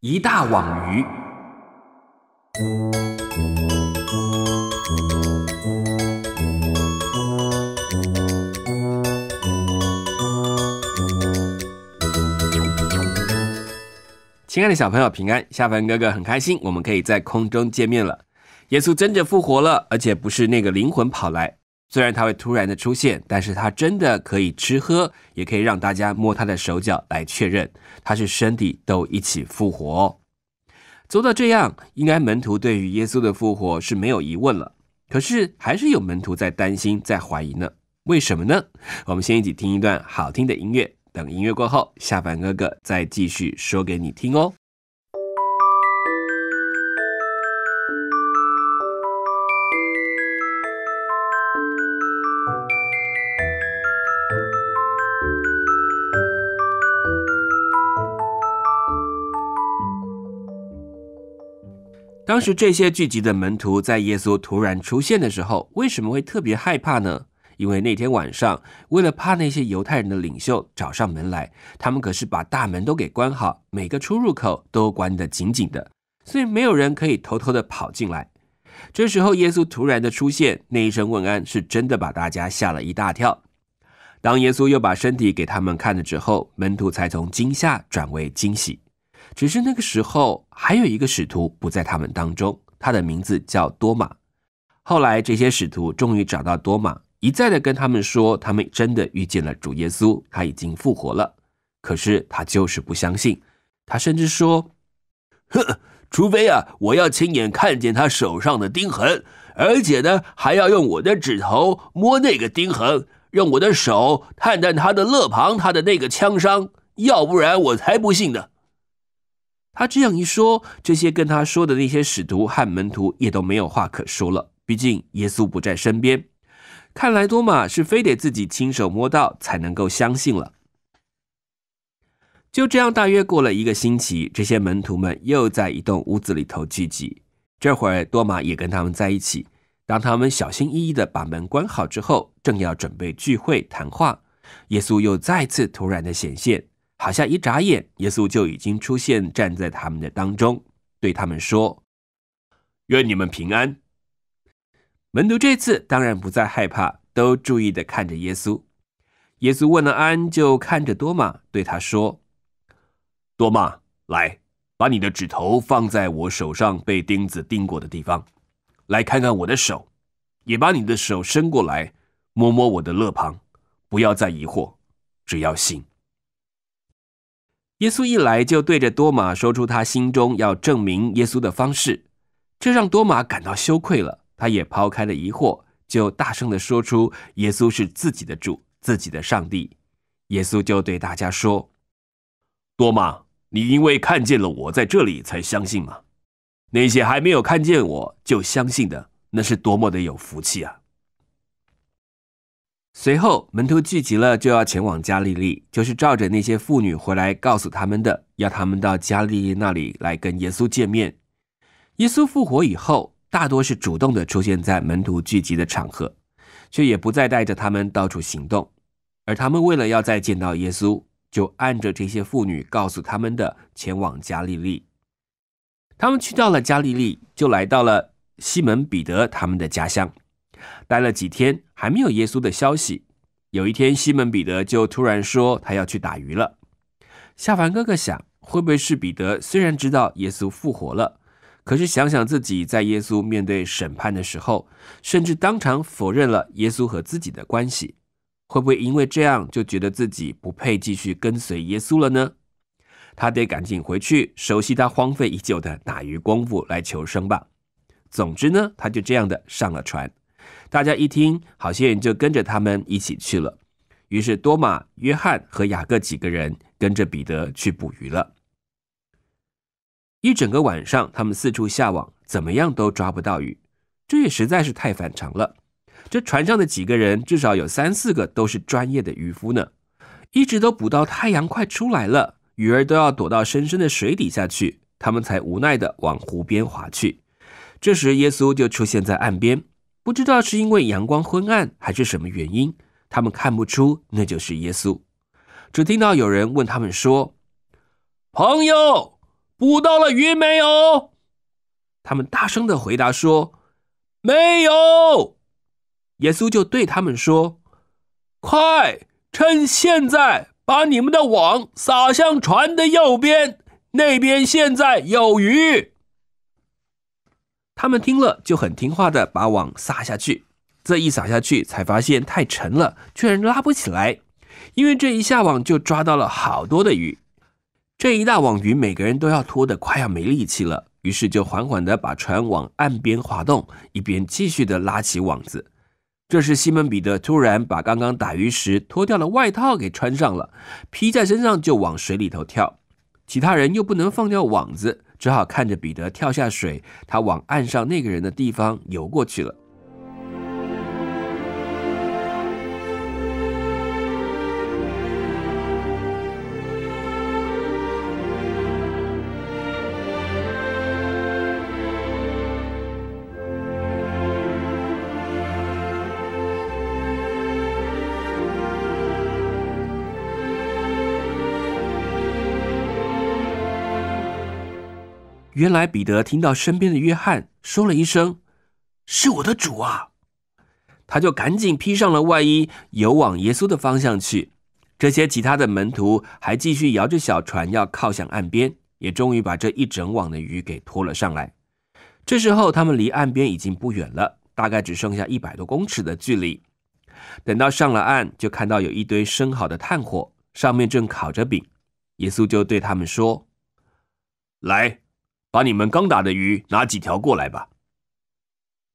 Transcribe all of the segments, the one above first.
一大网鱼。亲爱的小朋友，平安，夏凡哥哥很开心，我们可以在空中见面了。耶稣真的复活了，而且不是那个灵魂跑来。虽然他会突然的出现，但是他真的可以吃喝，也可以让大家摸他的手脚来确认，他是身体都一起复活。做到这样，应该门徒对于耶稣的复活是没有疑问了。可是还是有门徒在担心，在怀疑呢？为什么呢？我们先一起听一段好听的音乐，等音乐过后，下凡哥哥再继续说给你听哦。当时这些聚集的门徒在耶稣突然出现的时候，为什么会特别害怕呢？因为那天晚上，为了怕那些犹太人的领袖找上门来，他们可是把大门都给关好，每个出入口都关得紧紧的，所以没有人可以偷偷的跑进来。这时候耶稣突然的出现，那一声问安，是真的把大家吓了一大跳。当耶稣又把身体给他们看了之后，门徒才从惊吓转为惊喜。只是那个时候还有一个使徒不在他们当中，他的名字叫多玛。后来这些使徒终于找到多玛，一再的跟他们说，他们真的遇见了主耶稣，他已经复活了。可是他就是不相信，他甚至说：“哼，除非啊，我要亲眼看见他手上的钉痕，而且呢，还要用我的指头摸那个钉痕，用我的手探探他的肋旁，他的那个枪伤，要不然我才不信呢。”他这样一说，这些跟他说的那些使徒和门徒也都没有话可说了。毕竟耶稣不在身边，看来多玛是非得自己亲手摸到才能够相信了。就这样，大约过了一个星期，这些门徒们又在一栋屋子里头聚集。这会儿多玛也跟他们在一起。当他们小心翼翼地把门关好之后，正要准备聚会谈话，耶稣又再次突然的显现。好像一眨眼，耶稣就已经出现，站在他们的当中，对他们说：“愿你们平安。”门徒这次当然不再害怕，都注意的看着耶稣。耶稣问了安，就看着多玛，对他说：“多玛，来，把你的指头放在我手上被钉子钉过的地方，来看看我的手；也把你的手伸过来，摸摸我的肋旁，不要再疑惑，只要信。”耶稣一来，就对着多马说出他心中要证明耶稣的方式，这让多马感到羞愧了。他也抛开了疑惑，就大声的说出：“耶稣是自己的主，自己的上帝。”耶稣就对大家说：“多马，你因为看见了我在这里才相信吗？那些还没有看见我就相信的，那是多么的有福气啊！”随后，门徒聚集了，就要前往加利利，就是照着那些妇女回来告诉他们的，要他们到加利利那里来跟耶稣见面。耶稣复活以后，大多是主动的出现在门徒聚集的场合，却也不再带着他们到处行动。而他们为了要再见到耶稣，就按着这些妇女告诉他们的，前往加利利。他们去到了加利利，就来到了西门彼得他们的家乡。待了几天还没有耶稣的消息。有一天，西门彼得就突然说他要去打鱼了。夏凡哥哥想，会不会是彼得虽然知道耶稣复活了，可是想想自己在耶稣面对审判的时候，甚至当场否认了耶稣和自己的关系，会不会因为这样就觉得自己不配继续跟随耶稣了呢？他得赶紧回去熟悉他荒废已久的打鱼功夫来求生吧。总之呢，他就这样的上了船。大家一听，好些人就跟着他们一起去了。于是多马、约翰和雅各几个人跟着彼得去捕鱼了。一整个晚上，他们四处下网，怎么样都抓不到鱼，这也实在是太反常了。这船上的几个人至少有三四个都是专业的渔夫呢，一直都捕到太阳快出来了，鱼儿都要躲到深深的水底下去，他们才无奈的往湖边划去。这时，耶稣就出现在岸边。不知道是因为阳光昏暗还是什么原因，他们看不出那就是耶稣，只听到有人问他们说：“朋友，捕到了鱼没有？”他们大声的回答说：“没有。”耶稣就对他们说：“快，趁现在把你们的网撒向船的右边，那边现在有鱼。”他们听了就很听话的把网撒下去，这一撒下去才发现太沉了，居然拉不起来。因为这一下网就抓到了好多的鱼，这一大网鱼，每个人都要拖得快要没力气了，于是就缓缓的把船往岸边滑动，一边继续的拉起网子。这时，西门彼得突然把刚刚打鱼时脱掉的外套给穿上了，披在身上就往水里头跳。其他人又不能放掉网子，只好看着彼得跳下水。他往岸上那个人的地方游过去了。原来彼得听到身边的约翰说了一声：“是我的主啊！”他就赶紧披上了外衣，游往耶稣的方向去。这些其他的门徒还继续摇着小船要靠向岸边，也终于把这一整网的鱼给拖了上来。这时候他们离岸边已经不远了，大概只剩下一百多公尺的距离。等到上了岸，就看到有一堆生好的炭火，上面正烤着饼。耶稣就对他们说：“来。”把你们刚打的鱼拿几条过来吧。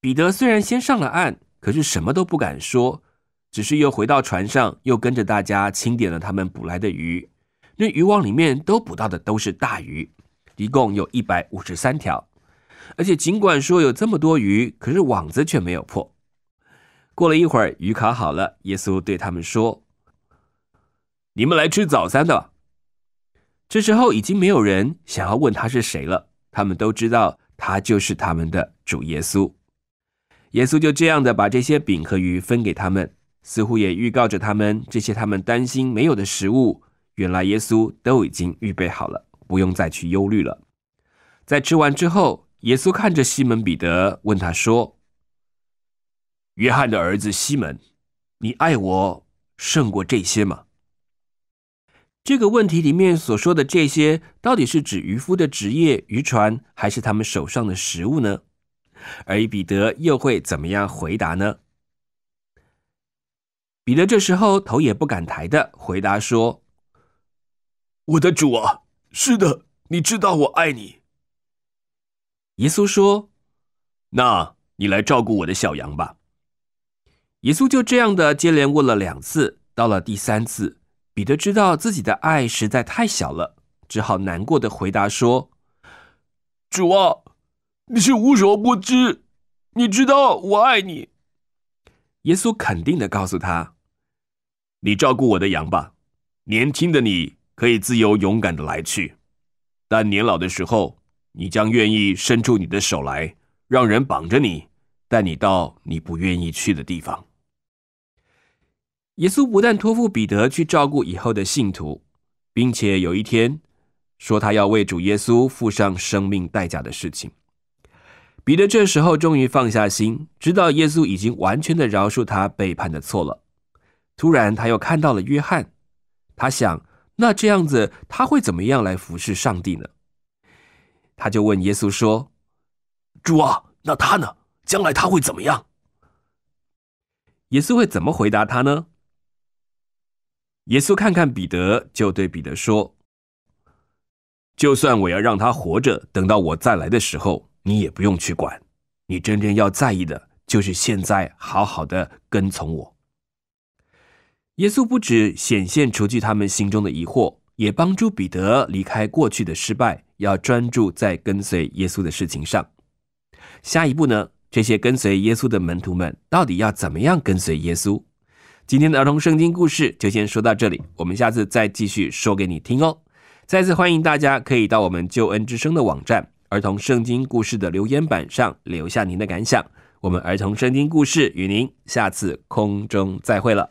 彼得虽然先上了岸，可是什么都不敢说，只是又回到船上，又跟着大家清点了他们捕来的鱼。那渔网里面都捕到的都是大鱼，一共有一百五十三条。而且尽管说有这么多鱼，可是网子却没有破。过了一会儿，鱼烤好了，耶稣对他们说：“你们来吃早餐的。”这时候已经没有人想要问他是谁了。他们都知道，他就是他们的主耶稣。耶稣就这样的把这些饼和鱼分给他们，似乎也预告着他们，这些他们担心没有的食物，原来耶稣都已经预备好了，不用再去忧虑了。在吃完之后，耶稣看着西门彼得，问他说：“约翰的儿子西门，你爱我胜过这些吗？”这个问题里面所说的这些，到底是指渔夫的职业、渔船，还是他们手上的食物呢？而彼得又会怎么样回答呢？彼得这时候头也不敢抬的回答说：“我的主啊，是的，你知道我爱你。”耶稣说：“那你来照顾我的小羊吧。”耶稣就这样的接连问了两次，到了第三次。彼得知道自己的爱实在太小了，只好难过的回答说：“主啊，你是无所不知，你知道我爱你。”耶稣肯定的告诉他：“你照顾我的羊吧，年轻的你可以自由勇敢的来去，但年老的时候，你将愿意伸出你的手来，让人绑着你，带你到你不愿意去的地方。”耶稣不但托付彼得去照顾以后的信徒，并且有一天说他要为主耶稣付上生命代价的事情，彼得这时候终于放下心，知道耶稣已经完全的饶恕他背叛的错了。突然他又看到了约翰，他想那这样子他会怎么样来服侍上帝呢？他就问耶稣说：“主啊，那他呢？将来他会怎么样？”耶稣会怎么回答他呢？耶稣看看彼得，就对彼得说：“就算我要让他活着，等到我再来的时候，你也不用去管。你真正要在意的就是现在，好好的跟从我。”耶稣不止显现除去他们心中的疑惑，也帮助彼得离开过去的失败，要专注在跟随耶稣的事情上。下一步呢？这些跟随耶稣的门徒们到底要怎么样跟随耶稣？今天的儿童圣经故事就先说到这里，我们下次再继续说给你听哦。再次欢迎大家可以到我们救恩之声的网站儿童圣经故事的留言板上留下您的感想。我们儿童圣经故事与您下次空中再会了。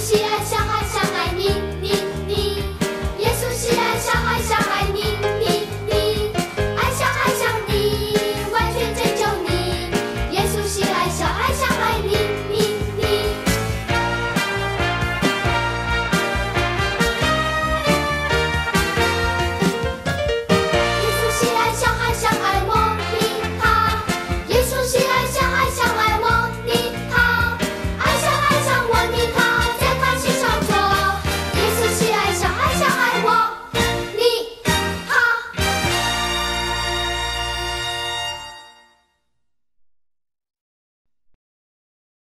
爱安。